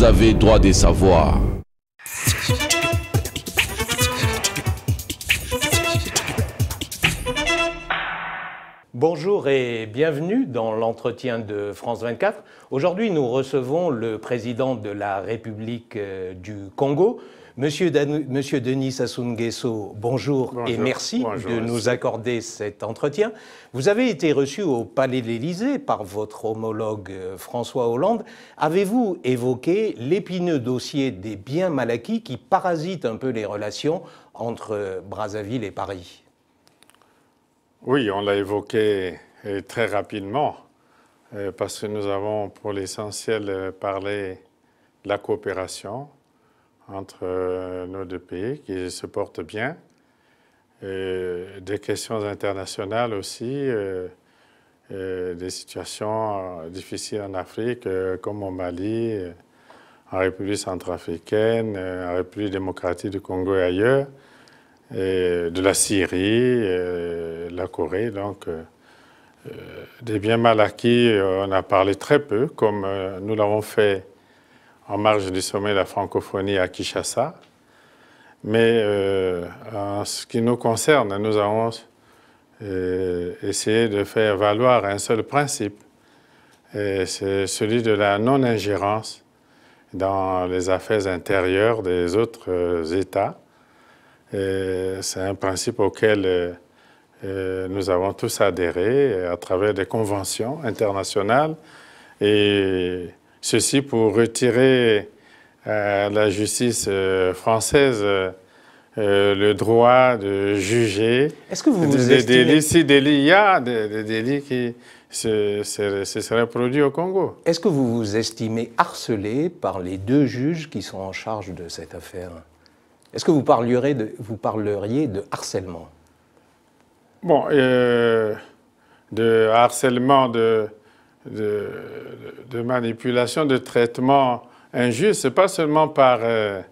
vous avez droit de savoir. Bonjour et bienvenue dans l'entretien de France 24. Aujourd'hui, nous recevons le président de la République euh, du Congo, Monsieur, Denis Sassou bonjour, et merci de nous accorder cet entretien. Vous avez été reçu au Palais de l'Élysée par votre homologue euh, François Hollande. Avez-vous évoqué l'épineux dossier des biens mal acquis qui parasite un peu les relations entre euh, Brazzaville et Paris Oui, on l'a évoqué euh, très rapidement parce que nous avons pour l'essentiel parlé de la coopération entre euh, nos deux pays qui se portent bien. Euh, des questions internationales aussi, euh, des situations difficiles en Afrique, comme au Mali, en République centrafricaine, en République démocratique du Congo et ailleurs, de la Syrie, la Corée. Donc, des biens mal acquis, on a parlé très peu, comme nous l'avons fait en marge du sommet de la francophonie à Kinshasa. Mais euh, en ce qui nous concerne, nous avons euh, essayé de faire valoir un seul principe, c'est celui de la non-ingérence dans les affaires intérieures des autres euh, États. C'est un principe auquel nous avons tous adhéré à travers des conventions internationales et Ceci pour retirer à euh, la justice euh, française euh, le droit de juger. des, délits, si il y a des, délits qui se, se, seraient produits au Congo. Est-ce que vous vous estimez harcelé par les deux juges qui sont en charge de cette affaire Est-ce que vous, parleriez de, vous parleriez de harcèlement Bon, de harcèlement de de, manipulation, de traitement injuste, pas seulement par euh,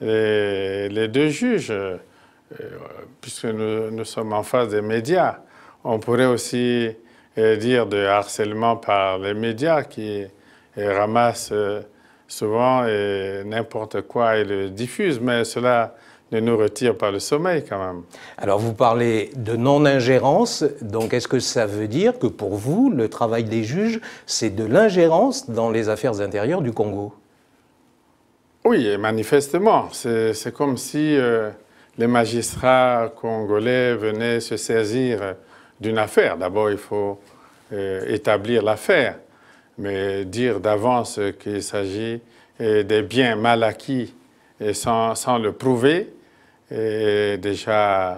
les, deux juges, euh, puisque nous, sommes en face des médias. On pourrait aussi euh, dire de harcèlement par les médias qui ramassent souvent n'importe quoi et le diffusent, mais cela ne nous retire pas le sommeil quand même. Alors vous parlez de non-ingérence, donc est-ce que ça veut dire que pour vous, le travail des juges, c'est de l'ingérence dans les affaires intérieures du Congo Oui, manifestement. C'est comme si euh, les magistrats congolais venaient se saisir euh, d'une affaire. D'abord, il faut euh, établir l'affaire, mais dire d'avance qu'il s'agit des biens mal acquis et sans, sans, le prouver, est déjà euh,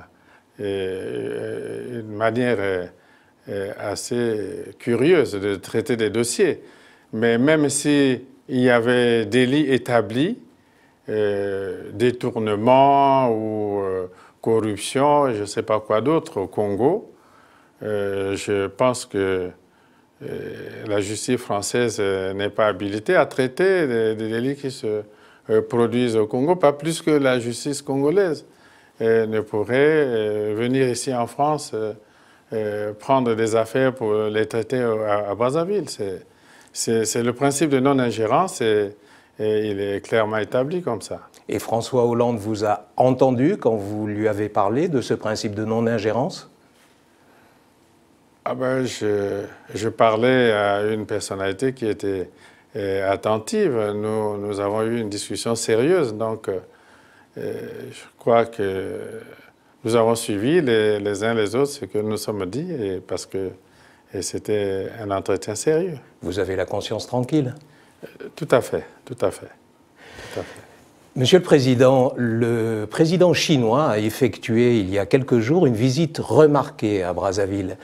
euh, une manière euh, assez curieuse de traiter des dossiers. Mais même s'il il y avait délits établis, détournement ou corruption, je ne sais pas quoi d'autre au Congo, je pense que la justice française n'est pas habilitée à traiter des délits qui se euh, produisent au Congo, pas plus que la justice congolaise ne pourrait euh, venir ici en France euh, prendre des affaires pour les traiter à, Brazzaville. C'est le principe de non-ingérence et, il est clairement établi comme ça. Et François Hollande vous a entendu quand vous lui avez parlé de ce principe de non-ingérence ah ben, je, je, parlais à une personnalité qui était et euh, attentive. Nous, avons eu une discussion sérieuse, donc euh, euh, je crois que nous avons suivi les, les, uns les autres ce que nous sommes dit, et parce que c'était un entretien sérieux. Vous avez la conscience tranquille Tout à fait, tout à fait. Tout à fait. Monsieur le Président, le président chinois a effectué il y a quelques jours une visite remarquée à Brazzaville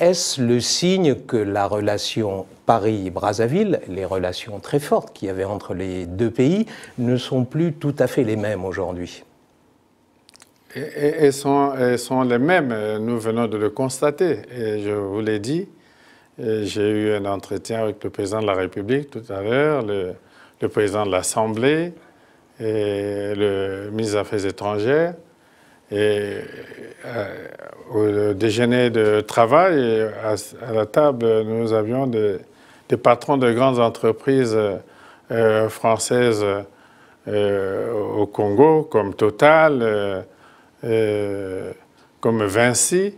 est-ce le signe que la relation Paris-Brazzaville, les relations très fortes qu'il y avait entre les deux pays, ne sont plus tout à fait les mêmes aujourd'hui Elles sont, les mêmes, euh, nous venons de le constater. Et je vous l'ai dit, euh, j'ai eu un entretien avec le président de la République tout à l'heure, le, le, président de l'Assemblée et le ministre des Affaires étrangères et euh, au déjeuner de travail, à, la table, nous avions des, patrons de grandes entreprises euh, françaises euh, au Congo, comme Total, comme Vinci.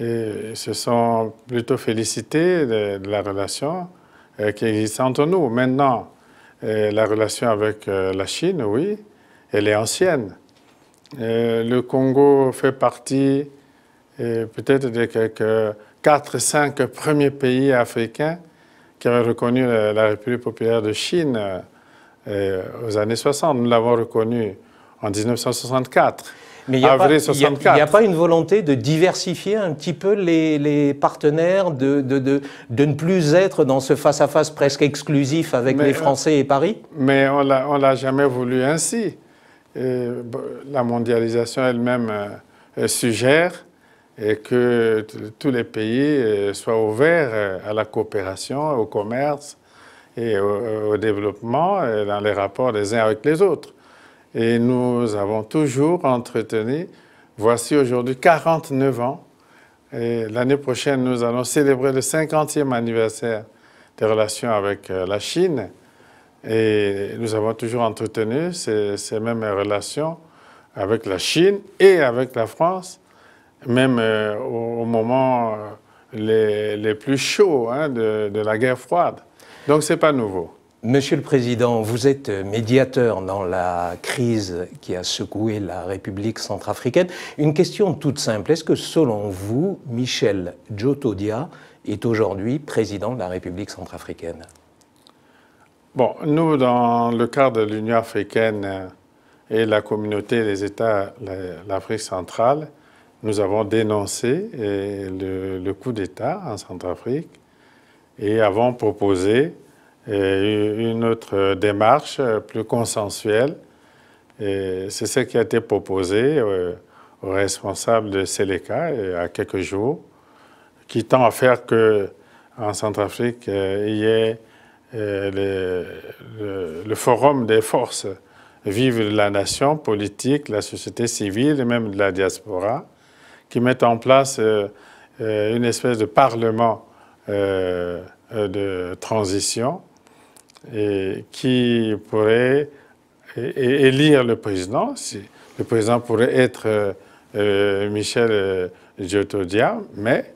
Et se sont plutôt félicités de la relation qui existe entre nous. Maintenant, la relation avec la Chine, oui, elle est ancienne. Euh, le Congo fait partie euh, peut-être des quelques 4-5 premiers pays africains qui avaient reconnu la, République populaire de Chine euh, aux années 60. Nous l'avons reconnu en 1964. Mais il n'y a, pas une volonté de diversifier un petit peu les, partenaires, de, ne plus être dans ce face-à-face presque exclusif avec les Français et Paris Mais on ne l'a jamais voulu ainsi la mondialisation elle-même euh, euh, suggère euh, que tous les pays soient ouverts à la coopération, au commerce et au, développement dans les rapports les uns avec les autres. Et nous avons toujours entretenu, voici aujourd'hui 49 ans, et l'année prochaine nous allons célébrer le 50e anniversaire des relations avec la Chine. Et nous avons toujours entretenu ces, mêmes relations avec la Chine et avec la France, même euh, au, moment euh, les, plus chauds hein, de, de la guerre froide. Donc ce n'est pas nouveau. Monsieur le Président, vous êtes médiateur dans la crise qui a secoué la République centrafricaine. Une question toute simple. Est-ce que selon vous, Michel Djotodia est aujourd'hui président de la République centrafricaine nous, dans le cadre de l'Union africaine euh, et la communauté des États de l'Afrique centrale, nous avons dénoncé euh, le, coup d'État en Centrafrique et avons proposé euh, une autre démarche plus consensuelle. C'est ce qui a été proposé aux responsables de Seleca il y a quelques jours, qui tend à faire que en Centrafrique, il y ait le, forum des forces vives la nation politique, la société civile et même de la diaspora, qui mettent en place euh, euh, une espèce de parlement euh, de transition et qui pourrait élire le président. Le président pourrait être Michel Diotodia, mais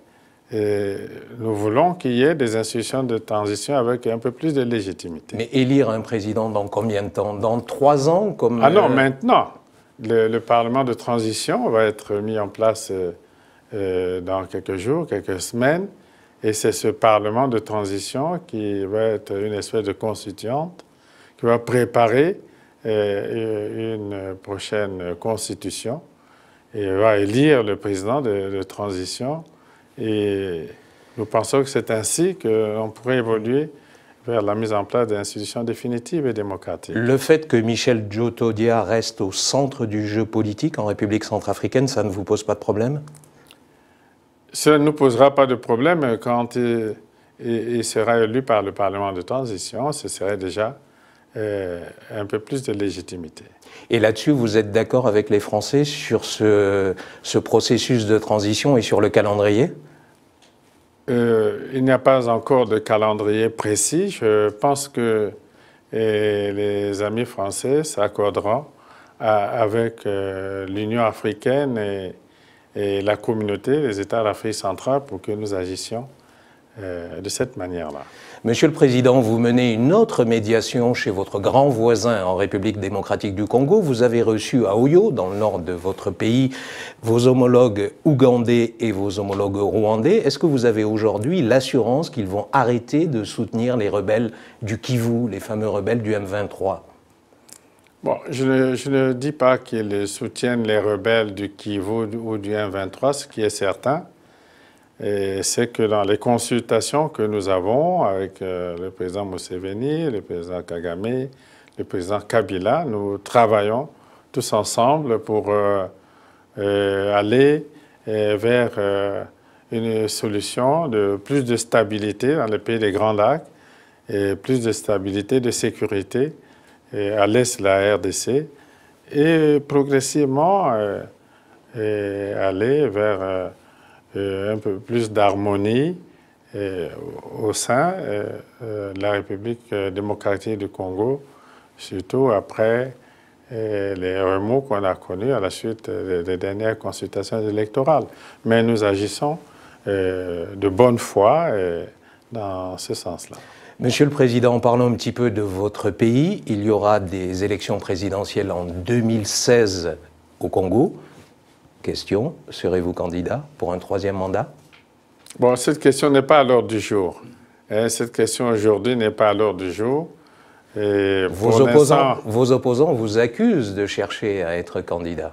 et nous voulons qu'il y ait des institutions de transition avec un peu plus de légitimité. Mais élire un président dans combien de temps Dans trois ans comme Ah non, euh, maintenant. Le, Parlement de transition va être mis en place euh, euh, dans quelques jours, quelques semaines. Et c'est ce Parlement de transition qui va être une espèce de constituante, qui va préparer une prochaine constitution et va élire le président de, de transition et nous pensons que c'est ainsi qu'on pourrait évoluer vers la mise en place d'institutions définitives et démocratiques. Le fait que Michel Djotodia reste au centre du jeu politique en République centrafricaine, ça ne vous pose pas de problème Ça ne nous posera pas de problème quand il, sera élu par le Parlement de transition, ce serait déjà euh, un peu plus de légitimité. Et là-dessus, vous êtes d'accord avec les Français sur ce, processus de transition et sur le calendrier euh, Il n'y a pas encore de calendrier précis. Je pense que les amis français s'accorderont avec euh, l'Union africaine et, et la communauté des États d'Afrique centrale pour que nous agissions euh, de cette manière-là. Monsieur le Président, vous menez une autre médiation chez votre grand voisin en République démocratique du Congo. Vous avez reçu à Oyo, dans le nord de votre pays, vos homologues ougandais et vos homologues rwandais. Est-ce que vous avez aujourd'hui l'assurance qu'ils vont arrêter de soutenir les rebelles du Kivu, les fameux rebelles du M23 Bon, je ne, je ne dis pas qu'ils soutiennent les rebelles du Kivu ou du M23, ce qui est certain c'est que dans les consultations que nous avons avec euh, le président Mousséveni, le président Kagame, le président Kabila, nous travaillons tous ensemble pour euh, euh, aller vers une solution de plus de stabilité dans les pays des Grands Lacs et plus de stabilité, de sécurité à l'est de la RDC et progressivement aller vers euh, un peu plus d'harmonie euh, au sein de euh, la République démocratique du Congo, surtout après les remous qu'on a connus à la suite des dernières consultations électorales. Mais nous agissons de bonne foi dans ce sens-là. Monsieur le Président, parlons un petit peu de votre pays. Il y aura des élections présidentielles en 2016 au Congo. Question, serez-vous candidat pour un troisième mandat Bon, cette question n'est pas à l'ordre du jour. Hein, cette question aujourd'hui n'est pas à l'ordre du jour. vos, opposants, vos, opposants, vous accusent de chercher à être candidat.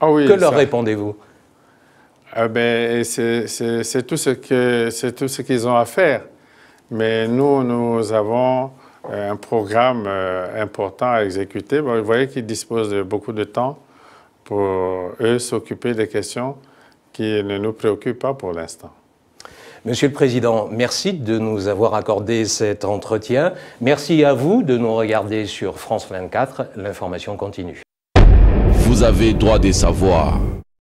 Ah que leur répondez-vous ah ben, C'est tout ce qu'ils ont à faire. Mais nous, nous avons euh, un programme euh, important à exécuter. vous voyez qu'ils disposent de beaucoup de temps pour eux s'occuper des questions qui ne nous préoccupent pas pour l'instant. Monsieur le Président, merci de nous avoir accordé cet entretien. Merci à vous de nous regarder sur France 24. L'information continue. Vous avez droit de savoir.